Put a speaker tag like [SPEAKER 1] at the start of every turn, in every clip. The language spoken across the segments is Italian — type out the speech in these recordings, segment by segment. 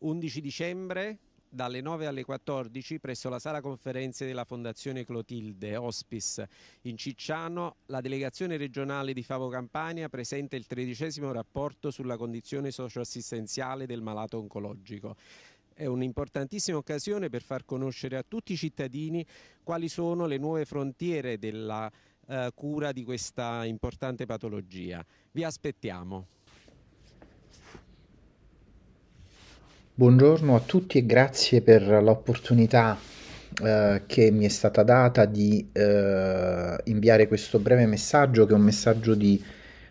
[SPEAKER 1] 11 dicembre dalle 9 alle 14 presso la sala conferenze della Fondazione Clotilde Hospice in Cicciano la delegazione regionale di Favo Campania presenta il tredicesimo rapporto sulla condizione socioassistenziale del malato oncologico. È un'importantissima occasione per far conoscere a tutti i cittadini quali sono le nuove frontiere della eh, cura di questa importante patologia. Vi aspettiamo. Buongiorno a tutti e grazie per l'opportunità eh, che mi è stata data di eh, inviare questo breve messaggio che è un messaggio di,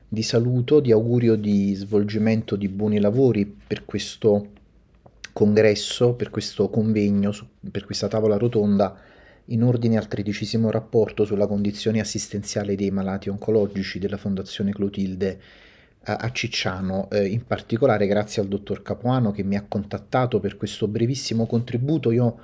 [SPEAKER 1] di, saluto, di augurio di svolgimento di buoni lavori per questo congresso, per questo convegno, su, per questa tavola rotonda in ordine al tredicesimo rapporto sulla condizione assistenziale dei malati oncologici della Fondazione Clotilde a Cicciano, eh, in particolare grazie al dottor Capuano che mi ha contattato per questo brevissimo contributo. Io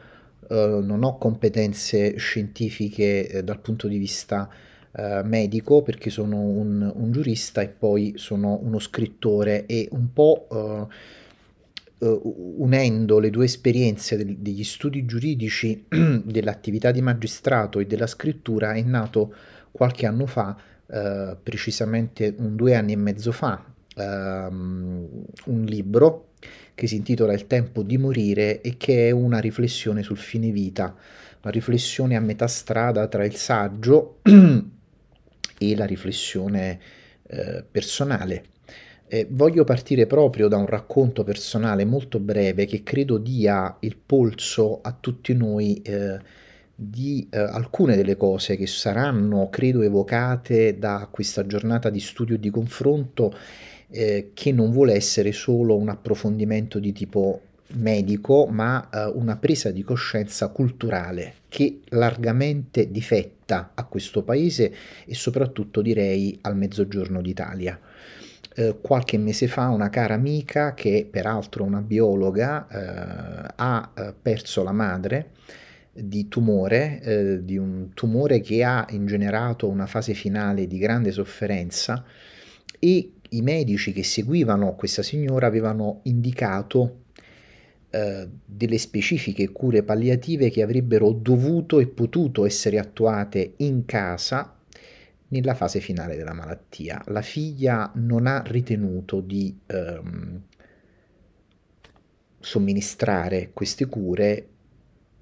[SPEAKER 1] eh, non ho competenze scientifiche eh, dal punto di vista eh, medico perché sono un, un, giurista e poi sono uno scrittore e un po' eh, eh, unendo le due esperienze del, degli studi giuridici, dell'attività di magistrato e della scrittura, è nato qualche anno fa eh, precisamente un due anni e mezzo fa, ehm, un libro che si intitola Il tempo di morire e che è una riflessione sul fine vita, una riflessione a metà strada tra il saggio e la riflessione eh, personale. Eh, voglio partire proprio da un racconto personale molto breve che credo dia il polso a tutti noi eh, di eh, alcune delle cose che saranno, credo, evocate da questa giornata di studio e di confronto eh, che non vuole essere solo un approfondimento di tipo medico, ma eh, una presa di coscienza culturale che largamente difetta a questo paese e soprattutto direi al mezzogiorno d'Italia. Eh, qualche mese fa una cara amica, che è peraltro una biologa, eh, ha eh, perso la madre, di tumore, eh, di un tumore che ha ingenerato una fase finale di grande sofferenza e i medici che seguivano questa signora avevano indicato eh, delle specifiche cure palliative che avrebbero dovuto e potuto essere attuate in casa nella fase finale della malattia. La figlia non ha ritenuto di ehm, somministrare queste cure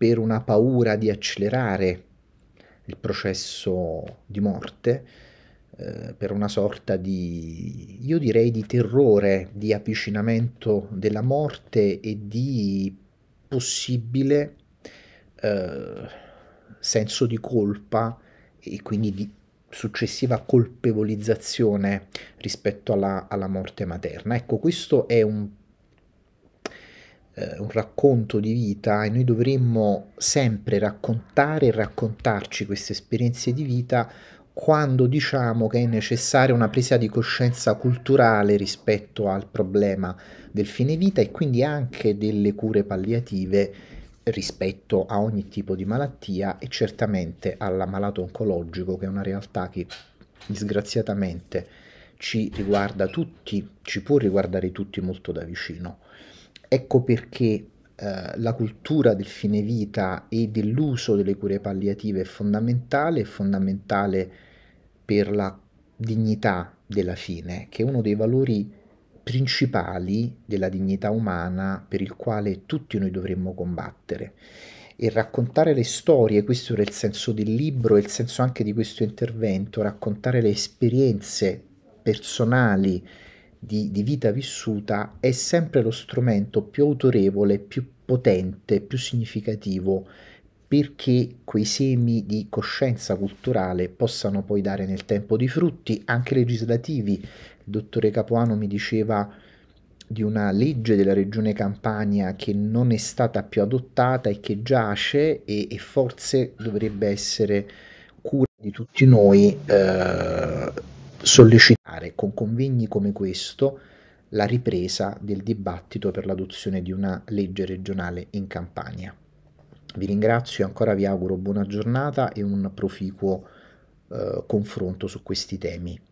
[SPEAKER 1] per una paura di accelerare il processo di morte, eh, per una sorta di, io direi, di terrore, di avvicinamento della morte e di possibile eh, senso di colpa e quindi di successiva colpevolizzazione rispetto alla, alla morte materna. Ecco, questo è un eh, un racconto di vita e noi dovremmo sempre raccontare e raccontarci queste esperienze di vita quando diciamo che è necessaria una presa di coscienza culturale rispetto al problema del fine vita e quindi anche delle cure palliative rispetto a ogni tipo di malattia e certamente all'ammalato oncologico che è una realtà che disgraziatamente ci riguarda tutti, ci può riguardare tutti molto da vicino. Ecco perché eh, la cultura del fine vita e dell'uso delle cure palliative è fondamentale, è fondamentale per la dignità della fine, che è uno dei valori principali della dignità umana per il quale tutti noi dovremmo combattere. E raccontare le storie, questo era il senso del libro e il senso anche di questo intervento, raccontare le esperienze personali di, di vita vissuta è sempre lo strumento più autorevole, più potente, più significativo perché quei semi di coscienza culturale possano poi dare nel tempo dei frutti, anche legislativi. Il dottore Capuano mi diceva di una legge della regione Campania che non è stata più adottata e che giace e, e forse dovrebbe essere cura di tutti noi eh, sollecitare con convegni come questo la ripresa del dibattito per l'adozione di una legge regionale in Campania. Vi ringrazio e ancora vi auguro buona giornata e un proficuo eh, confronto su questi temi.